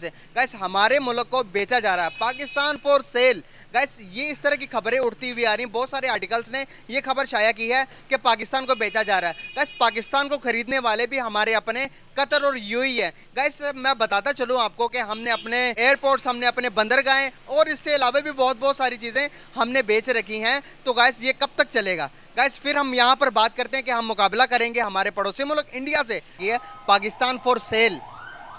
से गैस हमारे मुल्क को बेचा जा रहा है पाकिस्तान फॉर सेल गैस ये इस तरह की खबरें उठती हुई आ रही बहुत सारे आर्टिकल्स ने ये खबर शाया की है कि पाकिस्तान को बेचा जा रहा है गैस पाकिस्तान को खरीदने वाले भी हमारे अपने कतर और यूएई है गैस मैं बताता चलूँ आपको कि हमने अपने एयरपोर्ट्स हमने अपने बंदरगाहें और इससे अलावा भी बहुत बहुत सारी चीज़ें हमने बेच रखी हैं तो गैस ये कब तक चलेगा गैस फिर हम यहाँ पर बात करते हैं कि हम मुकाबला करेंगे हमारे पड़ोसी मुल्क इंडिया से ये पाकिस्तान फॉर सेल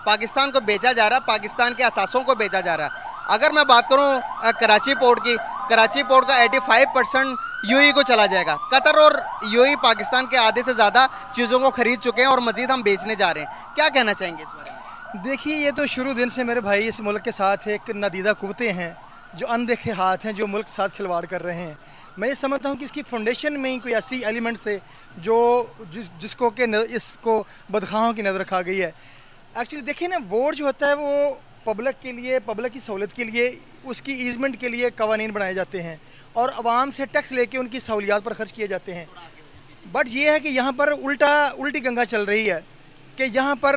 पाकिस्तान को बेचा जा रहा पाकिस्तान के असासों को बेचा जा रहा अगर मैं बात करूँ कराची पोर्ट की कराची पोर्ट का 85 परसेंट यू को चला जाएगा कतर और यू पाकिस्तान के आधे से ज़्यादा चीज़ों को खरीद चुके हैं और मज़ीद हम बेचने जा रहे हैं क्या कहना चाहेंगे इस बारे में देखिए ये तो शुरू दिन से मेरे भाई इस मुल्क के साथ एक नदीदा कुतें हैं जो अनदेखे हाथ हैं जो मुल्क साथ खिलवाड़ कर रहे हैं मैं ये समझता हूँ कि इसकी फाउंडेशन में ही कोई ऐसी एलिमेंट्स है जो जिस जिसको के इसको बदखाहों की नज़र रखा गई है एक्चुअली देखिए ना बोर्ड जो होता है वो पब्लिक के लिए पब्लिक की सहूलत के लिए उसकी ईजमेंट के लिए कवानीन बनाए जाते हैं और आवाम से टैक्स लेके उनकी सहूलियात पर खर्च किए जाते हैं बट ये है कि यहाँ पर उल्टा उल्टी गंगा चल रही है कि यहाँ पर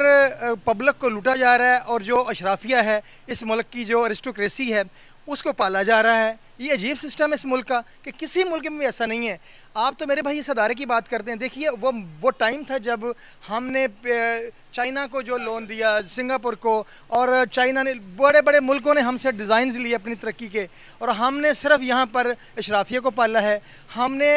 पब्लिक को लूटा जा रहा है और जो अशराफिया है इस मुल्क की जो एरिस्टोक्रेसी है उसको पाला जा रहा है ये अजीब सिस्टम है इस मुल्क का कि किसी मुल्क में भी ऐसा नहीं है आप तो मेरे भाई इस अदारे की बात करते हैं देखिए वो वो टाइम था जब हमने चाइना को जो लोन दिया सिंगापुर को और चाइना ने बड़े बड़े मुल्कों ने हमसे डिज़ाइन लिए अपनी तरक्की के और हमने सिर्फ यहाँ पर अशराफिया को पाला है हमने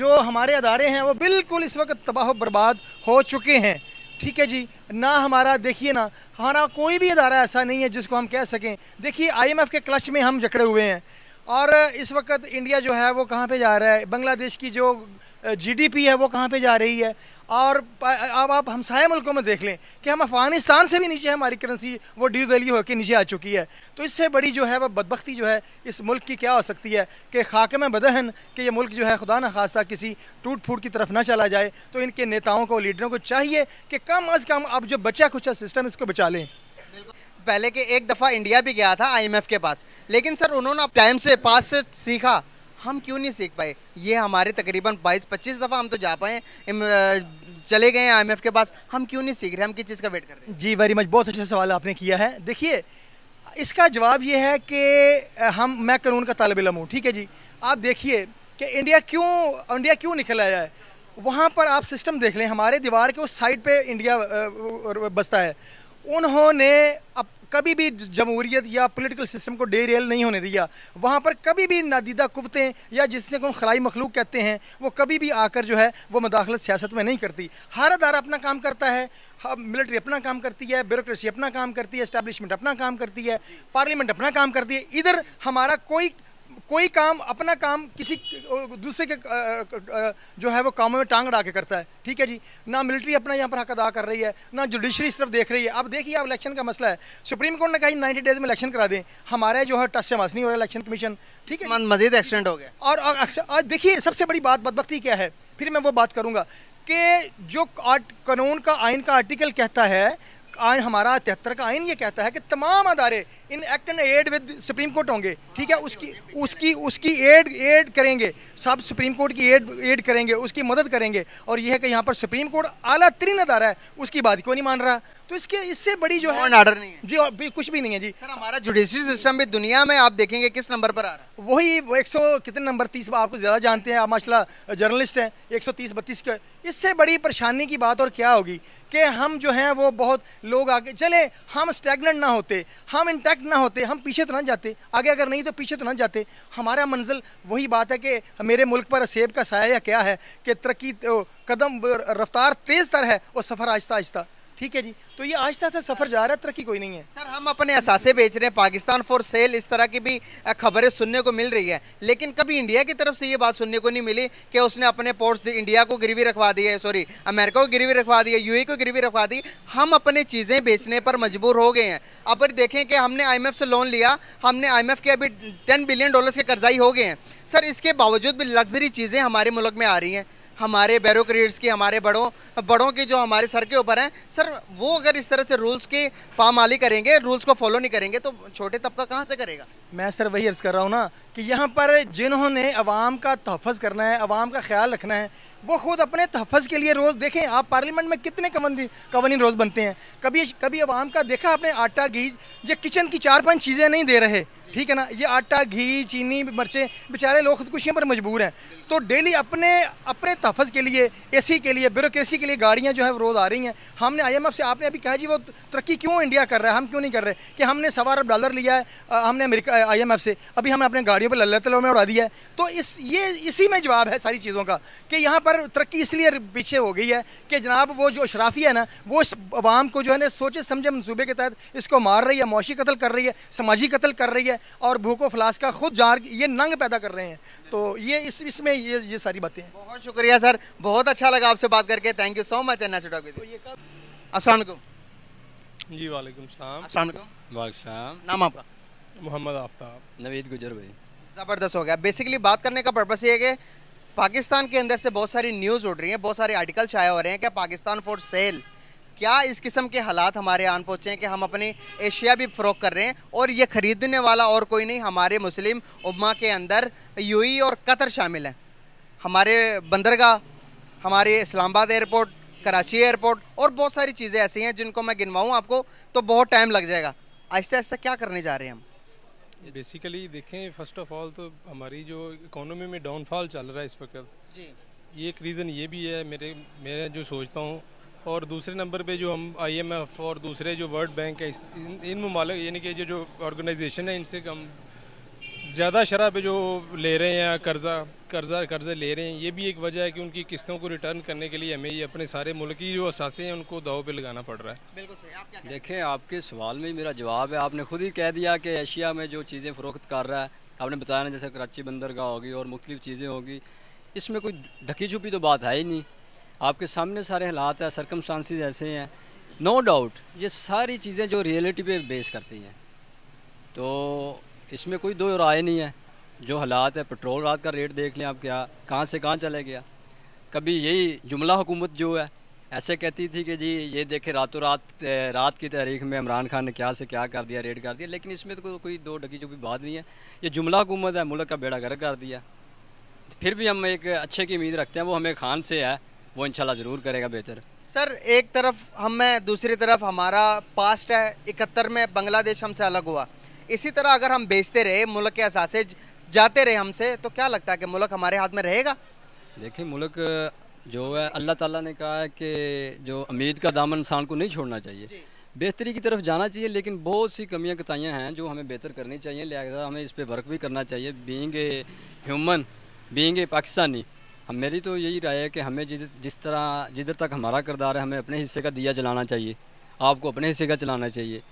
जो हमारे अदारे हैं वो बिल्कुल इस वक्त तबाह बर्बाद हो चुके हैं ठीक है जी ना हमारा देखिए ना हमारा कोई भी अदारा ऐसा नहीं है जिसको हम कह सकें देखिए आईएमएफ के क्लच में हम जकड़े हुए हैं और इस वक्त इंडिया जो है वो कहाँ पे जा रहा है बांग्लादेश की जो जीडीपी है वो कहाँ पे जा रही है और अब आप सारे मुल्कों में देख लें कि हम अफ़गानिस्तान से भी नीचे हमारी करेंसी वो ड्यू वैल्यू होकर नीचे आ चुकी है तो इससे बड़ी जो है वह बदबख्ती जो है इस मुल्क की क्या हो सकती है कि खाक में बदहन कि ये मुल्क जो है खुदा न खास्ता किसी टूट फूट की तरफ ना चला जाए तो इनके नेताओं को लीडरों को चाहिए कि कम अज़ कम अब जो बचा कुछ सिस्टम इसको बचा लें पहले के एक दफ़ा इंडिया भी गया था आईएमएफ के पास लेकिन सर उन्होंने टाइम से पास से सीखा हम क्यों नहीं सीख पाए ये हमारे तकरीबन 22-25 दफ़ा हम तो जा पाए चले गए हैं आईएमएफ के पास हम क्यों नहीं सीख रहे हम किस चीज़ का वेट कर रहे हैं जी वेरी मच बहुत अच्छा सवाल आपने किया है देखिए इसका जवाब ये है कि हम मैं कानून का तालब इलम हूँ ठीक है जी आप देखिए कि इंडिया क्यों इंडिया क्यों निकल आया है वहाँ पर आप सिस्टम देख लें हमारे दीवार के उस साइड पे इंडिया बसता है उन्होंने अब कभी भी जमहूरीत या पॉलिटिकल सिस्टम को डे रेल नहीं होने दिया वहाँ पर कभी भी नादीदा कुतें या जिसने को खलाई मखलूक कहते हैं वो कभी भी आकर जो है वो मदाखलत सियासत में नहीं करती हर अदारा अपना काम करता है मिलिट्री अपना काम करती है ब्यूरोसी अपना काम करती है इस्टेबलिशमेंट अपना काम करती है पार्लियामेंट अपना काम करती है इधर हमारा कोई कोई काम अपना काम किसी दूसरे के जो है वो कामों में टांग अड़ा के करता है ठीक है जी ना मिलिट्री अपना यहाँ पर हक अदा कर रही है ना जुडिशरी इस तरफ देख रही है अब देखिए अब इलेक्शन का मसला है सुप्रीम कोर्ट ने कहा नाइन्टी डेज में इलेक्शन करा दें हमारे जो है टस से मस नहीं हो रहा इलेक्शन कमीशन ठीक है मजीद एक्सीडेंट हो गया और देखिए सबसे बड़ी बात बदबकती क्या है फिर मैं वो बात करूँगा कि जो कानून का आइन का आर्टिकल कहता है आयन हमारा तिहत्तर का आइन ये कहता है कि तमाम अदारे in act and aid with Supreme Court होंगे ठीक है उसकी उसकी उसकी एड एड करेंगे सब सुप्रीम कोर्ट की एड एड करेंगे उसकी मदद करेंगे और यह है कि यहाँ पर सुप्रीम कोर्ट आला तरीन अदारा है उसकी बात क्यों नहीं मान रहा तो इसके इससे बड़ी जो है ऑर्डर नहीं है जी भी कुछ भी नहीं है जी सर हमारा जुडिशरी सिस्टम भी दुनिया में आप देखेंगे किस नंबर पर आ रहा है वही एक सौ कितने नंबर तीस आपको ज़्यादा जानते हैं आप माशा जर्नलिस्ट हैं एक सौ तीस बत्तीस के इससे बड़ी परेशानी की बात और क्या होगी कि हम जो हैं वो बहुत लोग आगे चले हम स्टैगनेंट ना होते हम इंटैक्ट ना होते हम पीछे तो ना जाते आगे अगर नहीं तो पीछे तो ना जाते हमारा मंजिल वही बात है कि मेरे मुल्क पर सेब का साया क्या है कि तरक्की कदम रफ्तार तेज़ तर है और सफ़र आहिस्ता आहिस्ता ठीक है जी तो ये आज तक सफर जा रहा है तरक्की कोई नहीं है सर हम अपने असासे बेच रहे हैं पाकिस्तान फॉर सेल इस तरह की भी खबरें सुनने को मिल रही है लेकिन कभी इंडिया की तरफ से ये बात सुनने को नहीं मिली कि उसने अपने पोर्ट्स इंडिया को गिरवी रखवा दी है सॉरी अमेरिका को गिरवी रखवा दी है यूए e को गिरवी रखवा दी हम अपने चीज़ें बेचने पर मजबूर हो गए हैं अब देखें कि हमने आई से लोन लिया हमने आई के अभी टेन बिलियन डॉलर के कर्जाई हो गए हैं सर इसके बावजूद भी लग्जरी चीज़ें हमारे मुल्क में आ रही हैं हमारे बैरोक्रेट्स की हमारे बड़ों बड़ों के जो हमारे सर के ऊपर हैं सर वो अगर इस तरह से रूल्स की पामाली करेंगे रूल्स को फॉलो नहीं करेंगे तो छोटे तबका कहाँ से करेगा मैं सर वही अर्ज़ कर रहा हूँ ना कि यहाँ पर जिन्होंने अवाम का तहफ़ करना है अवाम का ख्याल रखना है वो खुद अपने तहफ़ के लिए रोज़ देखें आप पार्लियामेंट में कितने कवानी कवानी रोज़ बनते हैं कभी कभी अवाम का देखा आपने आटा घी या किचन की चार पाँच चीज़ें नहीं दे रहे ठीक है ना ये आटा घी चीनी मिर्चें बेचारे लोग खुदकुशियों पर मजबूर हैं तो डेली अपने अपने तहफ़ के लिए ए के लिए ब्यूरोसी के लिए गाड़ियाँ जो है रोज़ आ रही हैं हमने आई से आपने अभी कहा जी वो तरक्की क्यों इंडिया कर रहा है हम क्यों नहीं कर रहे कि हमने सवा अरब डॉलर लिया है हमने अमेरिका आई से अभी हमने अपने गाड़ियों पर लल्ला तलों में उड़ा दिया है तो इस ये इसी में जवाब है सारी चीज़ों का कि यहाँ पर तरक्की इसलिए पीछे हो गई है कि जनाब वो जो अशराफी है ना वो इस आवाम को जो है ना सोचे समझे मनसूबे के तहत इसको मार रही है मौशी कतल कर रही है समाजी कतल कर रही है और भूखो फ्लास का खुद जार ये नंग पैदा कर रहे हैं तो ये इस इसमें ये ये सारी बातें हैं बहुत शुक्रिया सर बहुत अच्छा लगा आपसे बात करके thank you so much N S Aslam ji वालेकुम सलाम वालेकुम नाम आपका मोहम्मद आफ्ताब नवीद गुजर भाई ज़बरदस्त हो गया बेसिकली बात करने का पर्पस ये है कि पाकिस्तान के अंदर से बहुत सारी न्यूज़ उड़ रही हैं बहुत सारे आर्टिकल छाए हो रहे हैं क्या पाकिस्तान फॉर सेल क्या इस किस्म के हालात हमारे आन पहुँचे हैं कि हम अपनी एशिया भी फ़रोख कर रहे हैं और ये ख़रीदने वाला और कोई नहीं हमारे मुस्लिम उमा के अंदर यूई और कतर शामिल हैं हमारे बंदरगाह हमारे इस्लामाबाद एयरपोर्ट कराची एयरपोर्ट और बहुत सारी चीज़ें ऐसी हैं जिनको मैं गिनवाऊँ आपको तो बहुत टाइम लग जाएगा आहिस्ता आहिस्ता क्या करने जा रहे हैं हम बेसिकली देखें फर्स्ट ऑफ ऑल तो हमारी जो इकोनॉमी में डाउनफॉल चल रहा है इस वक्त जी एक रीज़न ये भी है मेरे मैं जो सोचता हूँ और दूसरे नंबर पे जो हम आईएमएफ और दूसरे जो वर्ल्ड बैंक है इन, इन यानी कि जो ऑर्गेनाइजेशन है इनसे हम ज़्यादा शरह पे जो ले रहे हैं कर्ज़ा कर्ज़ा कर्ज़े ले रहे हैं ये भी एक वजह है कि उनकी किस्तों को रिटर्न करने के लिए हमें ये अपने सारे मुल्क की जो असासे हैं उनको दाव पे लगाना पड़ रहा है बिल्कुल सही आप क्या देखें आपके सवाल में ही मेरा जवाब है आपने खुद ही कह दिया कि एशिया में जो चीज़ें फ़रोख्त कर रहा है आपने बताया ना जैसे कराची बंदरगाह होगी और मुख्तलिफ चीज़ें होगी इसमें कोई ढकी छुपी तो बात है ही नहीं आपके सामने सारे हालात है सरकमस्टांसिस ऐसे हैं नो डाउट ये सारी चीज़ें जो रियलिटी पे बेस करती हैं तो इसमें कोई दो राय नहीं है जो हालात है पेट्रोल रात का रेट देख लें आप क्या कहाँ से कहाँ चले गया कभी यही जुमला हुकूमत जो है ऐसे कहती थी कि जी ये देखे रातों रात रात की तारीख में इमरान खान ने क्या से क्या कर दिया रेड कर दिया लेकिन इसमें तो कोई दो डकी जो भी बात नहीं है ये जुमला हुकूमत है मुल्क का बेड़ा गर्क कर दिया फिर भी हम एक अच्छे की उम्मीद रखते हैं वो हमें खान से है वो इंशाल्लाह ज़रूर करेगा बेहतर सर एक तरफ हम है दूसरी तरफ हमारा पास्ट है इकहत्तर में बांग्लादेश हमसे अलग हुआ इसी तरह अगर हम बेचते रहे मुल्क के असासे जाते रहे हमसे तो क्या लगता है कि मुल्क हमारे हाथ में रहेगा देखिए मुल्क जो है अल्लाह ताला ने कहा है कि जो उम्मीद का दामन इंसान को नहीं छोड़ना चाहिए बेहतरी की तरफ जाना चाहिए लेकिन बहुत सी कमियां कताइयाँ हैं जो हमें बेहतर करनी चाहिए लिहाजा हमें इस पर वर्क भी करना चाहिए being a human being a Pakistani हम मेरी तो यही राय है कि हमें जिस तरह जिधर तक हमारा किरदार है हमें अपने हिस्से का दिया जलाना चाहिए आपको अपने हिस्से का चलाना चाहिए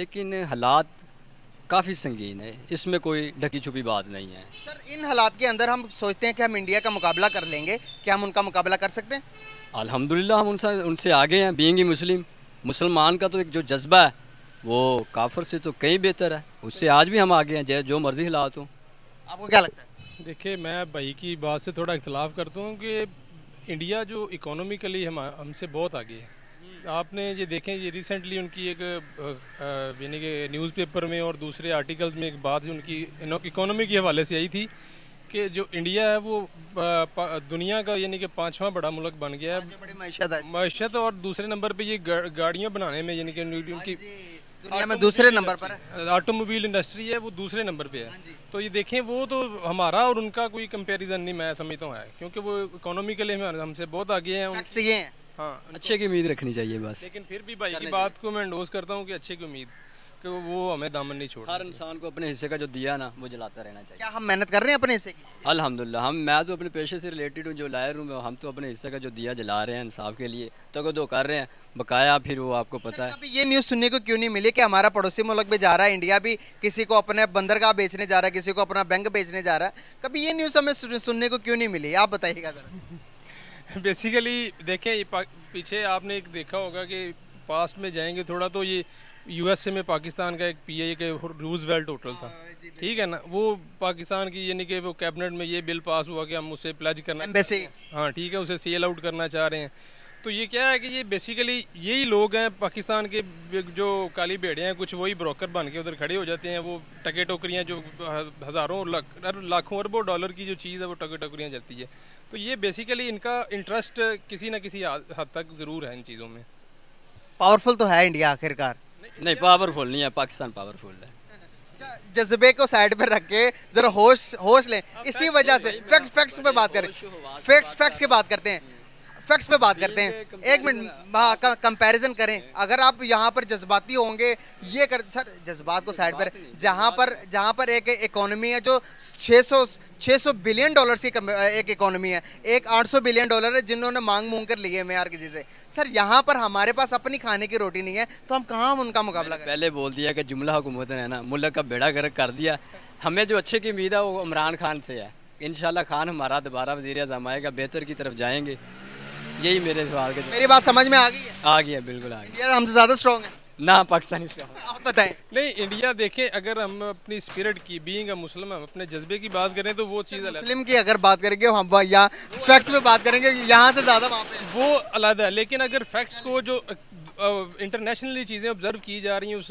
लेकिन हालात काफ़ी संगीन है इसमें कोई ढकी छुपी बात नहीं है सर इन हालात के अंदर हम सोचते हैं कि हम इंडिया का मुकाबला कर लेंगे क्या हम उनका मुकाबला कर सकते हैं अलहमदिल्ला हम उनसे उनसे आगे हैं बींग मुस्लिम मुसलमान का तो एक जो जज्बा है वो काफर से तो कहीं बेहतर है उससे आज भी हम आगे हैं जो मर्जी हालात हों आपको क्या लगता है देखिए मैं भाई की बात से थोड़ा इख्तलाफ करता हूँ कि इंडिया जो इकोनॉमिकली हम हमसे बहुत आगे है आपने ये देखें ये रिसेंटली उनकी एक यानी कि न्यूज़पेपर में और दूसरे आर्टिकल्स में एक बात उनकी इकोनॉमी के हवाले से आई थी कि जो इंडिया है वो दुनिया का यानी कि पाँचवा बड़ा मुल्क बन गया है मैशत और दूसरे नंबर पे ये गाड़ियाँ बनाने में यानी कि उनकी हाँ दुनिया में दूसरे नंबर पर ऑटोमोबाइल इंडस्ट्री है वो दूसरे नंबर पे है हाँ तो ये देखें वो तो हमारा और उनका कोई कंपैरिजन नहीं मैं समझता हूँ क्योंकि वो इकोनॉमी के लिए हमसे बहुत आगे हैं हैं हाँ अच्छे की उम्मीद रखनी चाहिए बस लेकिन फिर भी भाई की बात को मैं एंडोज करता हूँ कि अच्छे की उम्मीद कि वो हमें दामन नहीं छोड़ हर इंसान को अपने हिस्से का जो दिया ना वो जलाता रहना चाहिए क्या हम मेहनत कर रहे हैं अपने हिस्से की अल्हम्दुलिल्लाह हम मैं तो अपने पेशे से रिलेटेड हूँ जो लायर हूँ हम तो अपने हिस्से का जो दिया जला रहे हैं इंसाफ के लिए तो अगर दो कर रहे हैं बकाया फिर वो आपको पता है ये न्यूज़ सुनने को क्यों नहीं मिली कि हमारा पड़ोसी मुल्क भी जा रहा है इंडिया भी किसी को अपने बंदरगाह बेचने जा रहा है किसी को अपना बैंक बेचने जा रहा है कभी ये न्यूज़ हमें सुनने को क्यों नहीं मिली आप बताइएगा ज़रा बेसिकली देखें पीछे आपने एक देखा होगा कि पास्ट में जाएंगे थोड़ा तो ये यूएसए में पाकिस्तान का एक आई के रूज वेल्ट होटल था हाँ, ठीक है ना वो पाकिस्तान की यानी कि वो कैबिनेट में ये बिल पास हुआ कि हम उसे प्लेज करना वैसे हाँ ठीक है उसे सेल आउट करना चाह रहे हैं तो ये क्या है कि ये बेसिकली यही लोग हैं पाकिस्तान के जो काली भेड़े हैं कुछ वही ब्रोकर बन के उधर खड़े हो जाते हैं वो टके टोकरियाँ जो हज़ारों लाखों अरबों डॉलर की जो चीज़ है वो टके टोकरियाँ चलती है तो ये बेसिकली इनका इंटरेस्ट किसी ना किसी हद तक ज़रूर है इन चीज़ों में पावरफुल तो है इंडिया आखिरकार नहीं पावरफुल नहीं है पाकिस्तान पावरफुल है जज्बे को साइड पर रख के जरा होश होश लें इसी वजह से फैक्ट्स फैक्ट्स पे बात करें फैक्ट्स फैक्ट्स की बात करते हैं फैक्ट्स पे बात करते हैं एक मिनट कंपैरिजन करें अगर आप यहाँ पर जज्बाती होंगे ये कर सर जज्बात को साइड पर जहाँ पर जहाँ पर एक इकोनॉमी है जो 600 600 बिलियन डॉलर्स की एक इकोनॉमी है एक 800 बिलियन डॉलर है जिन्होंने मांग मूंग कर लिए मैं यार किसी से सर यहाँ पर हमारे पास अपनी खाने की रोटी नहीं है तो हम कहाँ उनका मुकाबला करें पहले बोल दिया कि जुमला हुकूमत ने ना मुल्क का बेड़ा गर्क कर दिया हमें जो अच्छे की उम्मीद है वो इमरान खान से है इन खान हमारा दोबारा वजीर अजम आएगा बेहतर की तरफ जाएंगे यही मेरे सवाल के मेरी बात समझ में आ गई है आ गई है बिल्कुल आ गई गया हमसे ज़्यादा स्ट्रॉन्ग है ना पाकिस्तानी आप बताएं नहीं इंडिया देखें अगर हम अपनी स्पिरिट की बीइंग अ मुस्लिम हम अपने जज्बे की बात करें तो वो अच्छा, चीज़ अलग मुस्लिम की अगर बात करेंगे हम यहाँ फैक्ट्स पे बात करेंगे यहाँ से ज़्यादा वहाँ पे वो अलग है लेकिन अगर फैक्ट्स को जो इंटरनेशनली चीज़ें ऑब्जर्व की जा रही हैं उस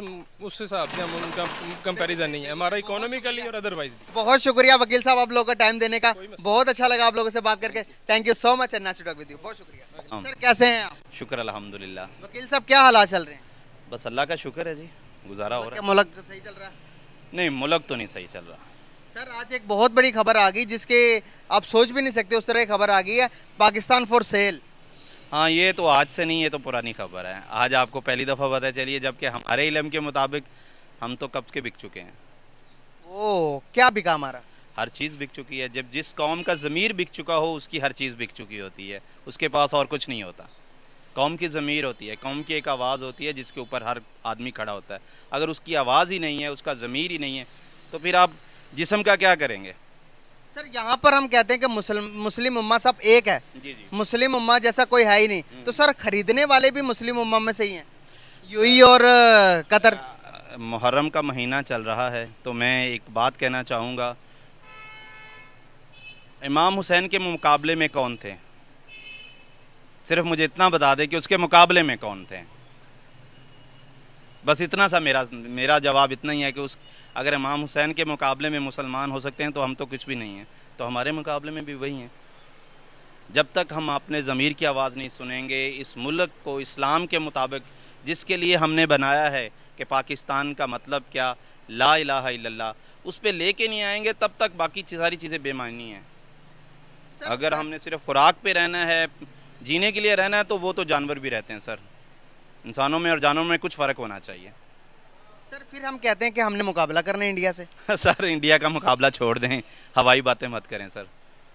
उस हिसाब से हम उनका कंपैरिजन नहीं है हमारा इकोनॉमिकली और अदरवाइज बहुत शुक्रिया वकील साहब आप लोगों का टाइम देने का बहुत अच्छा लगा आप लोगों से बात करके thank you so much Anna talk with you बहुत शुक्रिया सर हाँ। कैसे हैं आप शुक्र अलहमदिल्ला वकील साहब क्या हालात चल रहे हैं बस अल्लाह का शुक्र है जी गुजारा हो रहा है मुल्क सही चल रहा है नहीं मुलक तो नहीं सही चल रहा सर आज एक बहुत बड़ी खबर आ गई जिसके आप सोच भी नहीं सकते उस तरह की खबर आ गई है पाकिस्तान फॉर सेल हाँ ये तो आज से नहीं ये तो पुरानी खबर है आज आपको पहली दफ़ा पता चलिए जबकि हमारे इलम के मुताबिक हम तो कब के बिक चुके हैं ओ क्या बिका हमारा हर चीज़ बिक चुकी है जब जिस कौम का ज़मीर बिक चुका हो उसकी हर चीज़ बिक चुकी होती है उसके पास और कुछ नहीं होता कौम की ज़मीर होती है कौम की एक आवाज़ होती है जिसके ऊपर हर आदमी खड़ा होता है अगर उसकी आवाज़ ही नहीं है उसका ज़मीर ही नहीं है तो फिर आप जिसम का क्या करेंगे सर यहाँ पर हम कहते हैं कि मुस्लिम मुस्लिम उम्मा सब एक है जी जी। मुस्लिम उम्मा जैसा कोई है ही नहीं हम्म। तो सर खरीदने वाले भी मुस्लिम उम्मा में से ही हैं यूई और कतर मुहर्रम का महीना चल रहा है तो मैं एक बात कहना चाहूँगा इमाम हुसैन के मुकाबले में कौन थे सिर्फ मुझे इतना बता दें कि उसके मुकाबले में कौन थे बस इतना सा मेरा मेरा जवाब इतना ही है कि उस अगर इमाम हुसैन के मुकाबले में मुसलमान हो सकते हैं तो हम तो कुछ भी नहीं हैं तो हमारे मुकाबले में भी वही हैं जब तक हम अपने ज़मीर की आवाज़ नहीं सुनेंगे इस मुल्क को इस्लाम के मुताबिक जिसके लिए हमने बनाया है कि पाकिस्तान का मतलब क्या ला इला उस पर ले के नहीं आएंगे तब तक बाकी सारी चीज़ें बेमानी हैं अगर हमने सिर्फ खुराक पे रहना है जीने के लिए रहना है तो वो तो जानवर भी रहते हैं सर इंसानों में और जानवरों में कुछ फ़र्क होना चाहिए सर फिर हम कहते हैं कि हमने मुकाबला करना है इंडिया से सर इंडिया का मुकाबला छोड़ दें हवाई बातें मत करें सर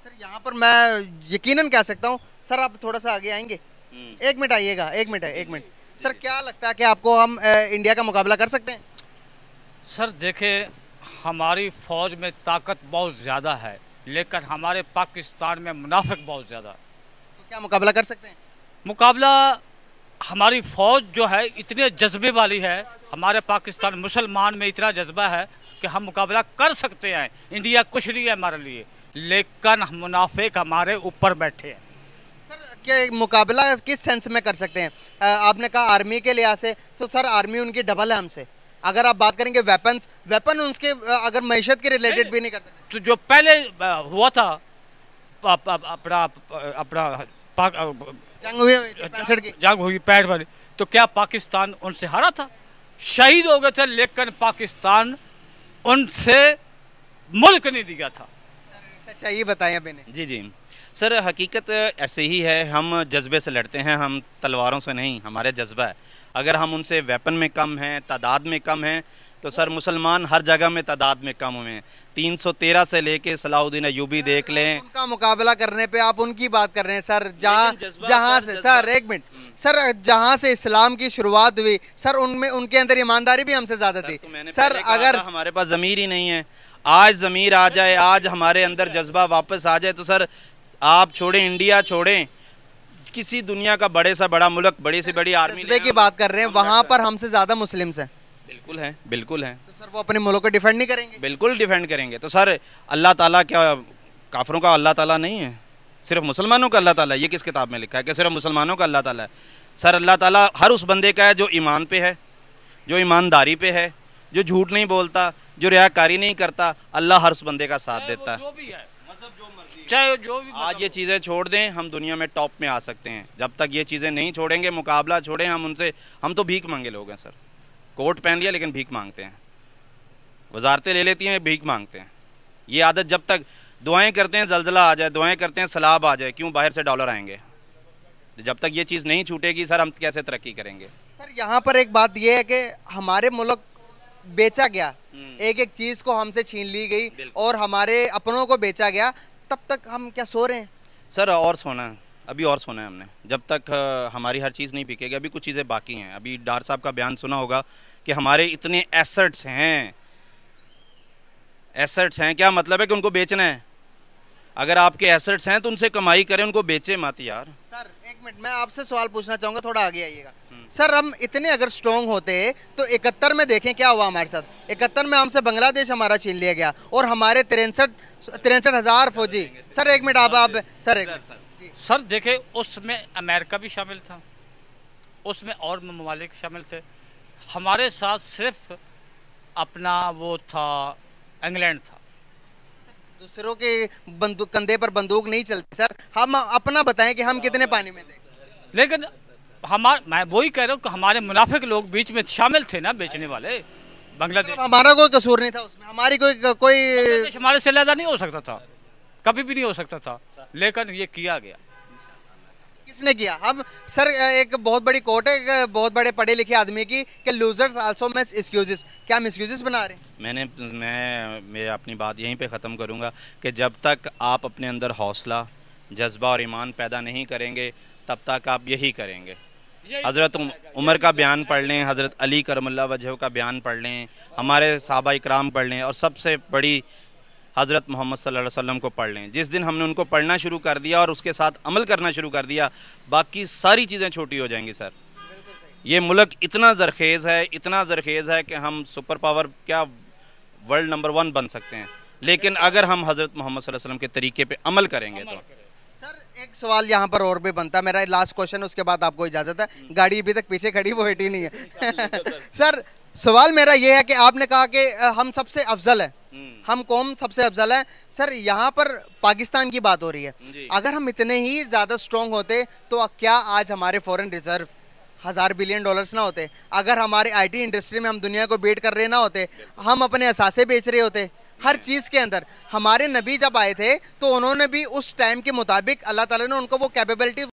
सर यहाँ पर मैं यकीनन कह सकता हूँ सर आप थोड़ा सा आगे आएंगे हम्म। एक मिनट आइएगा एक मिनट एक मिनट सर क्या लगता है कि आपको हम इंडिया का मुकाबला कर सकते हैं सर देखे हमारी फ़ौज में ताकत बहुत ज़्यादा है लेकिन हमारे पाकिस्तान में मुनाफिक बहुत ज़्यादा तो क्या मुकाबला कर सकते हैं मुकाबला हमारी फौज जो है इतने जज्बे वाली है हमारे पाकिस्तान मुसलमान में इतना जज्बा है कि हम मुकाबला कर सकते हैं इंडिया कुछ नहीं है हमारे लिए लेकिन मुनाफे हमारे ऊपर बैठे हैं सर क्या मुकाबला किस सेंस में कर सकते हैं आपने कहा आर्मी के लिहाज से तो सर आर्मी उनकी डबल है हमसे अगर आप बात करेंगे वेपन्स वेपन उनके अगर मीशत के रिलेटेड भी नहीं कर सकते तो जो पहले हुआ था अपना अपना जंग हुई पैंसठ जंग हुई पैठ वाली तो क्या पाकिस्तान उनसे हारा था शहीद हो गए थे लेकिन पाकिस्तान उनसे मुल्क नहीं दिया था अच्छा ये बताया मैंने जी जी सर हकीकत ऐसे ही है हम जज्बे से लड़ते हैं हम तलवारों से नहीं हमारे जज्बा है अगर हम उनसे वेपन में कम हैं तादाद में कम हैं तो सर मुसलमान हर जगह में तादाद में कम हुए हैं 313 से लेके सलाउद्दीन अयूबी देख लें उनका मुकाबला करने पे आप उनकी बात कर रहे हैं सर जहाँ जहाँ से सर एक मिनट हम्म। सर जहाँ से इस्लाम की शुरुआत हुई सर उनमें उनके अंदर ईमानदारी भी हमसे ज़्यादा थी तो सर अगर हमारे पास ज़मीर ही नहीं है आज ज़मीर आ जाए आज हमारे अंदर जज्बा वापस आ जाए तो सर आप छोड़ें इंडिया छोड़ें किसी दुनिया का बड़े सा बड़ा मुल्क बड़ी से बड़ी आर्मी की बात कर रहे हैं वहाँ पर हमसे ज़्यादा मुस्लिम्स हैं बिल्कुल है बिल्कुल है तो सर वो अपने मुल्क को डिफेंड नहीं करेंगे बिल्कुल डिफेंड करेंगे तो सर अल्लाह ताला क्या काफरों का अल्लाह ताला नहीं है सिर्फ मुसलमानों का अल्लाह ताला ये किस किताब में लिखा है कि सिर्फ मुसलमानों का अल्लाह ताला है सर अल्लाह ताला हर उस बंदे का है जो ईमान पे है जो ईमानदारी पे है जो झूठ नहीं बोलता जो रियाकारी नहीं करता अल्लाह हर उस बंदे का साथ देता है मतलब चाहे जो भी आज ये मतलब चीज़ें छोड़ दें हम दुनिया में टॉप में आ सकते हैं जब तक ये चीज़ें नहीं छोड़ेंगे मुकाबला छोड़ें हम उनसे हम तो भीख मांगे लोग हैं सर कोट पहन लिया लेकिन भीख मांगते हैं वजारतें ले लेती हैं भीख मांगते हैं ये आदत जब तक दुआएं करते हैं जलजला आ जाए दुआएं करते हैं सलाब आ जाए क्यों बाहर से डॉलर आएंगे जब तक ये चीज़ नहीं छूटेगी सर हम कैसे तरक्की करेंगे सर यहाँ पर एक बात यह है कि हमारे मुल्क बेचा गया हम्म। एक एक चीज़ को हमसे छीन ली गई और हमारे अपनों को बेचा गया तब तक हम क्या सो रहे हैं सर और सोना अभी और सुना है हमने जब तक हमारी हर चीज़ नहीं बिकेगी अभी कुछ चीज़ें बाकी हैं अभी डार साहब का बयान सुना होगा कि हमारे इतने एसेट्स हैं एसेट्स हैं क्या मतलब है कि उनको बेचना है अगर आपके एसेट्स हैं तो उनसे कमाई करें उनको बेचे मत यार सर एक मिनट मैं आपसे सवाल पूछना चाहूँगा थोड़ा आगे आइएगा हम्म। सर हम इतने अगर स्ट्रॉन्ग होते तो इकहत्तर में देखें क्या हुआ हमारे साथ इकहत्तर में हमसे बांग्लादेश हमारा छीन लिया गया और हमारे तिरसठ तिरसठ हज़ार फौजी सर एक मिनट आप सर एक मिनट सर देखे उसमें अमेरिका भी शामिल था उसमें और ममालिक शामिल थे हमारे साथ सिर्फ अपना वो था इंग्लैंड था दूसरों के बंदूक कंधे पर बंदूक नहीं चलती सर हम अपना बताएं कि हम कितने पानी में थे लेकिन हमार मैं वही कह रहा हूँ कि हमारे मुनाफिक लोग बीच में शामिल थे ना बेचने वाले बांग्लादेश मतलब हमारा कोई कसूर नहीं था उसमें हमारी कोई कोई हमारे से लहदा नहीं हो सकता था कभी भी नहीं हो सकता था लेकिन ये किया गया किसने किया हम सर एक बहुत बड़ी कोर्ट है बहुत बड़े पढ़े लिखे आदमी की कि लूजर्स आल्सो मिस एक्सक्यूजेस क्या हम एक्सक्यूजेस बना रहे हैं मैंने मैं मैं अपनी बात यहीं पे ख़त्म करूँगा कि जब तक आप अपने अंदर हौसला जज्बा और ईमान पैदा नहीं करेंगे तब तक आप यही करेंगे हज़रत तो उमर का तो बयान पढ़ लें हज़रत अली करमल्ला वजह का बयान पढ़ लें हमारे सहाबा इक्राम पढ़ लें और सबसे बड़ी हज़रत मोहम्मद सल्लल्लाहु अलैहि वसल्लम को पढ़ लें जिस दिन हमने उनको पढ़ना शुरू कर दिया और उसके साथ अमल करना शुरू कर दिया बाकी सारी चीज़ें छोटी हो जाएंगी सर ये मुल्क इतना जरखेज़ है इतना जरखेज़ है कि हम सुपर पावर क्या वर्ल्ड नंबर वन बन सकते हैं लेकिन अगर हम हज़रत मोहम्मद वसल्लम के तरीके पर अमल करेंगे तो सर एक सवाल यहाँ पर और भी बनता है मेरा लास्ट क्वेश्चन उसके बाद आपको इजाज़त है गाड़ी अभी तक पीछे खड़ी वो हटी नहीं है सर सवाल मेरा ये है कि आपने कहा कि हम सबसे अफजल है हम कौम सबसे अफजल है सर यहाँ पर पाकिस्तान की बात हो रही है अगर हम इतने ही ज़्यादा स्ट्रॉन्ग होते तो क्या आज हमारे फॉरेन रिजर्व हज़ार बिलियन डॉलर्स ना होते अगर हमारे आईटी इंडस्ट्री में हम दुनिया को बेट कर रहे ना होते हम अपने असासे बेच रहे होते हर चीज़ के अंदर हमारे नबी जब आए थे तो उन्होंने भी उस टाइम के मुताबिक अल्लाह ताला ने उनको वो कैपेबिलिटी